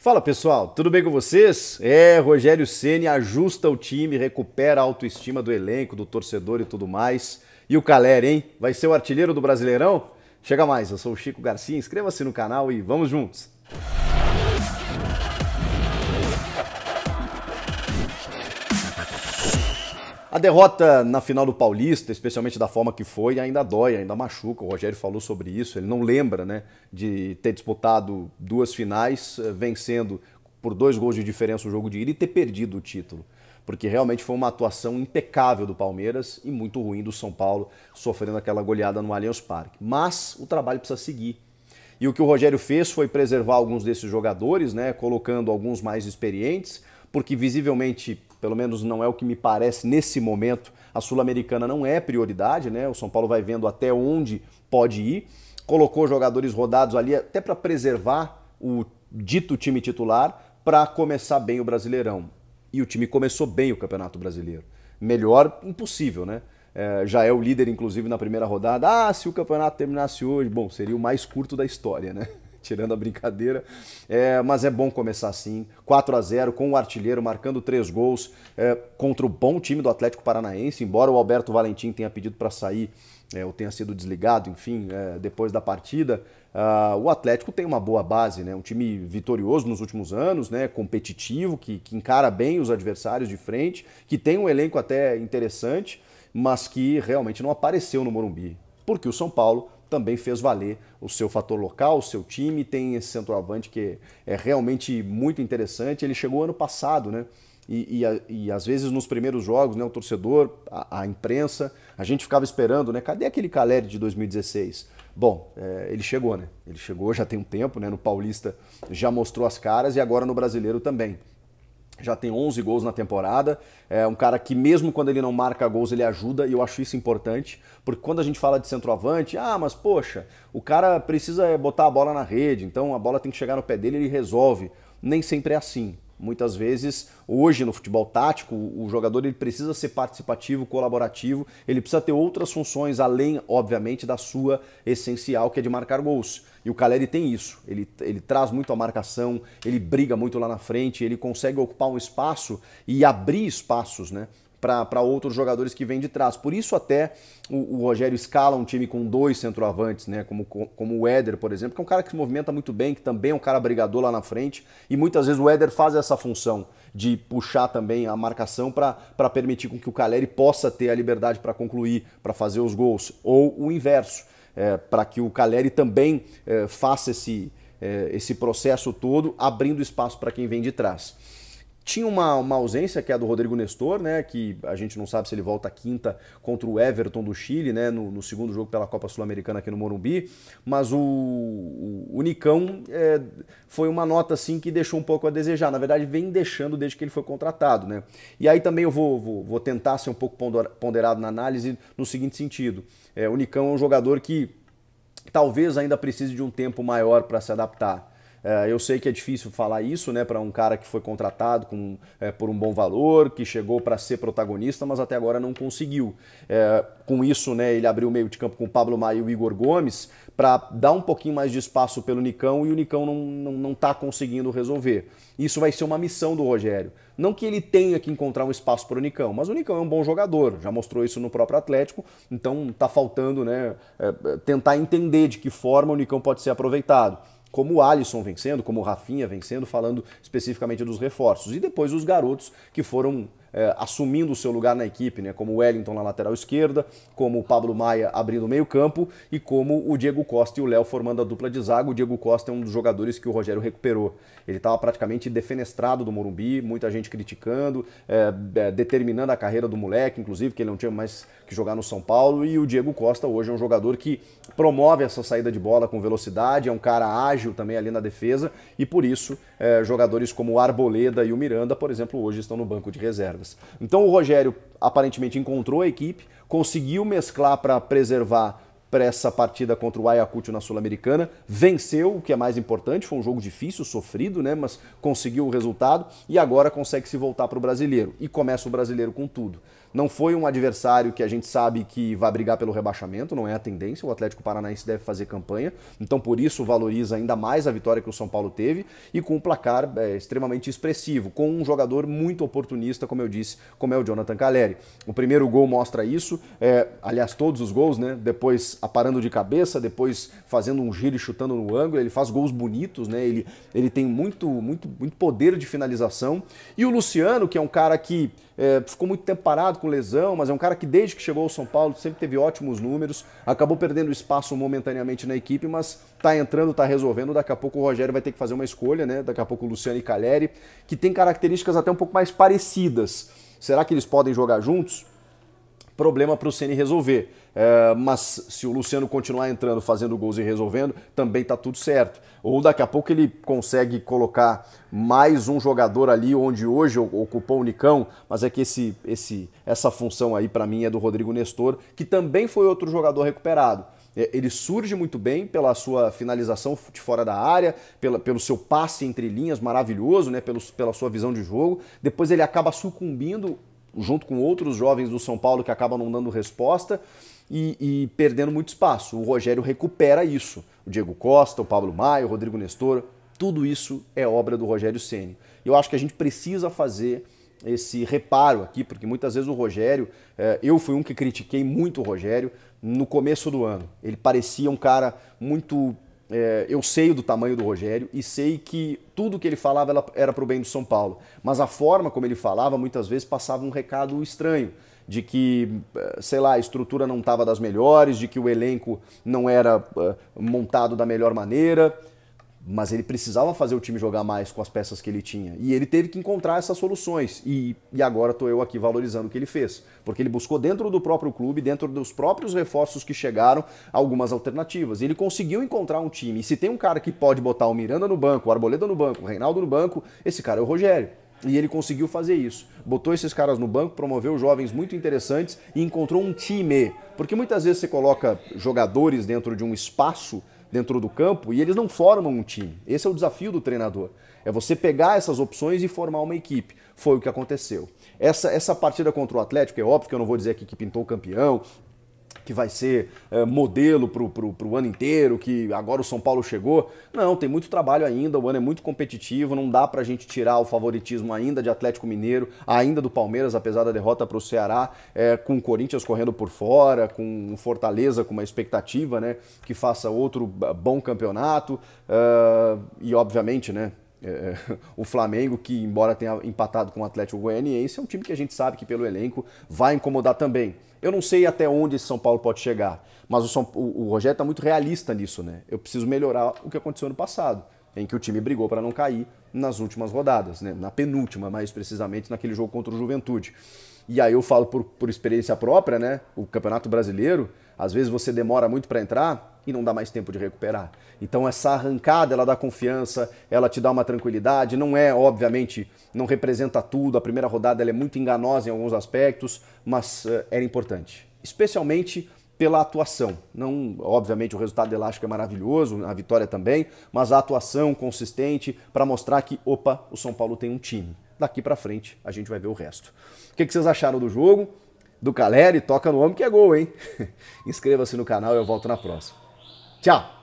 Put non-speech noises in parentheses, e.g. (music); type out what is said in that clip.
Fala pessoal, tudo bem com vocês? É, Rogério Ceni ajusta o time, recupera a autoestima do elenco, do torcedor e tudo mais. E o Caleri, hein? Vai ser o artilheiro do Brasileirão? Chega mais, eu sou o Chico Garcia, inscreva-se no canal e vamos juntos. A derrota na final do Paulista, especialmente da forma que foi, ainda dói, ainda machuca. O Rogério falou sobre isso. Ele não lembra né, de ter disputado duas finais, eh, vencendo por dois gols de diferença o jogo de ida e ter perdido o título. Porque realmente foi uma atuação impecável do Palmeiras e muito ruim do São Paulo, sofrendo aquela goleada no Allianz Parque. Mas o trabalho precisa seguir. E o que o Rogério fez foi preservar alguns desses jogadores, né, colocando alguns mais experientes, porque visivelmente pelo menos não é o que me parece nesse momento. A Sul-Americana não é prioridade, né? O São Paulo vai vendo até onde pode ir. Colocou jogadores rodados ali até para preservar o dito time titular para começar bem o Brasileirão. E o time começou bem o Campeonato Brasileiro. Melhor impossível, né? É, já é o líder, inclusive, na primeira rodada. Ah, se o campeonato terminasse hoje, bom, seria o mais curto da história, né? tirando a brincadeira. É, mas é bom começar assim, 4 a 0 com o artilheiro marcando três gols é, contra o bom time do Atlético Paranaense, embora o Alberto Valentim tenha pedido para sair é, ou tenha sido desligado, enfim, é, depois da partida. Uh, o Atlético tem uma boa base, né? um time vitorioso nos últimos anos, né? competitivo, que, que encara bem os adversários de frente, que tem um elenco até interessante, mas que realmente não apareceu no Morumbi, porque o São Paulo também fez valer o seu fator local, o seu time, tem esse centroavante que é realmente muito interessante. Ele chegou ano passado, né? E, e, e às vezes nos primeiros jogos, né, o torcedor, a, a, imprensa, a gente ficava esperando, né? Cadê aquele Caleri de 2016? Bom, é, ele chegou, né? Ele chegou já tem um tempo, né? No Paulista já mostrou as caras e agora no Brasileiro também já tem 11 gols na temporada. É um cara que, mesmo quando ele não marca gols, ele ajuda, e eu acho isso importante, porque quando a gente fala de centroavante, ah, mas poxa, o cara precisa eh, botar a bola na rede, então a bola tem que chegar no pé dele ele resolve. Nem sempre é assim. Muitas vezes, hoje no futebol tático, o jogador ele precisa ser participativo, colaborativo, ele precisa ter outras funções além, obviamente, da sua essencial, que é de marcar gols. E o Caleri tem isso. Ele, ele traz muito a marcação, ele briga muito lá na frente, ele consegue ocupar um espaço e abrir espaços, né? para outros jogadores que vêm de trás. Por isso até o, o, Rogério escala um time com dois centroavantes, né? Como, como o Éder, por exemplo, que é um cara que se movimenta muito bem, que também é um cara brigador lá na frente. E muitas vezes o Éder faz essa função de puxar também a marcação para permitir com que o Caleri possa ter a liberdade para concluir, para fazer os gols. Ou o inverso, é, para que o Caleri também é, faça esse, é, esse processo todo, abrindo espaço para quem vem de trás. Tinha uma, uma ausência, que é a do Rodrigo Nestor, né? Que a gente não sabe se ele volta quinta contra o Everton do Chile, né? No, no segundo jogo pela Copa Sul-Americana aqui no Morumbi. Mas o, o, o Nicão é, foi uma nota, assim, que deixou um pouco a desejar. Na verdade, vem deixando desde que ele foi contratado, né? E aí também eu vou, vou, vou tentar ser um pouco ponderado na análise no seguinte sentido. É, o Nicão é um jogador que talvez ainda precise de um tempo maior para se adaptar. É, eu sei que é difícil falar isso né, para um cara que foi contratado com, é, por um bom valor, que chegou para ser protagonista, mas até agora não conseguiu. É, com isso, né, ele abriu o meio de campo com o Pablo Maia e o Igor Gomes para dar um pouquinho mais de espaço pelo Nicão e o Nicão não está não, não tá conseguindo resolver. Isso vai ser uma missão do Rogério. Não que ele tenha que encontrar um espaço para o Nicão, mas o Nicão é um bom jogador, já mostrou isso no próprio Atlético, então está faltando né, é, é, tentar entender de que forma o Nicão pode ser aproveitado como o Alisson vencendo, como o Rafinha vencendo, falando especificamente dos reforços. E depois os garotos que foram é, assumindo o seu lugar na equipe, né? como o Wellington na lateral esquerda, como o Pablo Maia abrindo o meio campo e como o Diego Costa e o Léo formando a dupla de zaga. O Diego Costa é um dos jogadores que o Rogério recuperou. Ele estava praticamente defenestrado do Morumbi, muita gente criticando, é, é, determinando a carreira do moleque, inclusive, que ele não é tinha mais que jogar no São Paulo. E o Diego Costa hoje é um jogador que promove essa saída de bola com velocidade, é um cara ágil também ali na defesa e por isso é, jogadores como o Arboleda e o Miranda, por exemplo, hoje estão no banco de reserva reservas. Então o Rogério aparentemente encontrou a equipe, conseguiu mesclar para preservar para essa partida contra o Ayacucho na Sul-Americana, venceu, o que é mais importante, foi um jogo difícil, sofrido, né, mas conseguiu o resultado e agora consegue se voltar para o Brasileiro e começa o Brasileiro com tudo. Não foi um adversário que a gente sabe que vai brigar pelo rebaixamento, não é a tendência. O Atlético Paranaense deve fazer campanha, então por isso valoriza ainda mais a vitória que o São Paulo teve e com um placar é, extremamente expressivo, com um jogador muito oportunista, como eu disse, como é o Jonathan Caleri. O primeiro gol mostra isso, é, aliás, todos os gols, né? Depois aparando de cabeça, depois fazendo um giro e chutando no ângulo, ele faz gols bonitos, né? Ele, ele tem muito, muito, muito poder de finalização. E o Luciano, que é um cara que é, ficou muito tempo parado, com lesão, mas é um cara que desde que chegou ao São Paulo sempre teve ótimos números, acabou perdendo espaço momentaneamente na equipe, mas tá entrando, tá resolvendo. Daqui a pouco o Rogério vai ter que fazer uma escolha, né? Daqui a pouco o Luciano e Caleri, que tem características até um pouco mais parecidas. Será que eles podem jogar juntos? problema para o Ceni resolver. É, mas se o Luciano continuar entrando, fazendo gols e resolvendo, também está tudo certo. Ou daqui a pouco ele consegue colocar mais um jogador ali onde hoje ocupou o Nicão, mas é que esse, esse, essa função aí para mim é do Rodrigo Nestor, que também foi outro jogador recuperado. É, ele surge muito bem pela sua finalização de fora da área, pela, pelo seu passe entre linhas maravilhoso, né, pelo, pela sua visão de jogo. Depois ele acaba sucumbindo junto com outros jovens do São Paulo que acabam não dando resposta e, e perdendo muito espaço. O Rogério recupera isso. O Diego Costa, o Pablo Maio o Rodrigo Nestor, tudo isso é obra do Rogério Ceni. Eu acho que a gente precisa fazer esse reparo aqui, porque muitas vezes o Rogério, é, eu fui um que critiquei muito o Rogério no começo do ano. Ele parecia um cara muito é, eu sei do tamanho do Rogério e sei que tudo que ele falava era para o bem do São Paulo. Mas a forma como ele falava muitas vezes passava um recado estranho de que, eh, sei lá, a estrutura não estava das melhores, de que o elenco não era eh, montado da melhor maneira mas ele precisava fazer o time jogar mais com as peças que ele tinha. E ele teve que encontrar essas soluções. E, e agora estou eu aqui valorizando o que ele fez. Porque ele buscou dentro do próprio clube, dentro dos próprios reforços que chegaram, algumas alternativas. E ele conseguiu encontrar um time. E se tem um cara que pode botar o Miranda no banco, o Arboleda no banco, o Reinaldo no banco, esse cara é o Rogério. E ele conseguiu fazer isso. Botou esses caras no banco, promoveu jovens muito interessantes e encontrou um time. Porque muitas vezes você coloca jogadores dentro de um espaço dentro do campo e eles não formam um time. Esse é o desafio do treinador. É você pegar essas opções e formar uma equipe. Foi o que aconteceu. Essa, essa partida contra o Atlético, é óbvio que eu não vou dizer aqui que pintou campeão, que vai ser é, modelo para o ano inteiro, que agora o São Paulo chegou. Não, tem muito trabalho ainda, o ano é muito competitivo, não dá para a gente tirar o favoritismo ainda de Atlético Mineiro, ainda do Palmeiras, apesar da derrota para o Ceará, é, com o Corinthians correndo por fora, com o Fortaleza com uma expectativa né, que faça outro eh, bom campeonato uh, e, obviamente, né? É, é (laughs) o Flamengo, que embora tenha empatado com o Atlético Goianiense, é um time que a gente sabe que pelo elenco vai incomodar também. Eu não sei até onde esse São Paulo pode chegar, mas o, São, o, o Rogério está muito realista nisso, né? Eu preciso melhorar o que aconteceu no passado, em que o time brigou para não cair nas últimas rodadas, né? na penúltima, mais precisamente naquele jogo contra o Juventude. E aí eu falo por, por experiência própria, né? O Campeonato Brasileiro às vezes você demora muito para entrar e não dá mais tempo de recuperar. Então essa arrancada, ela dá confiança, ela te dá uma tranquilidade, não é, obviamente, não representa tudo, a primeira rodada é muito enganosa em alguns aspectos, mas uh, era importante. Especialmente pela atuação. Não, obviamente, o resultado elástico é maravilhoso, a vitória também, mas a atuação consistente para mostrar que, opa, o São Paulo tem um time. Daqui para frente a gente vai ver o resto. O que, que vocês acharam do jogo? do Caleri, toca no homem que é gol, hein? (laughs) Inscreva-se no canal, e eu volto na próxima. Tchau!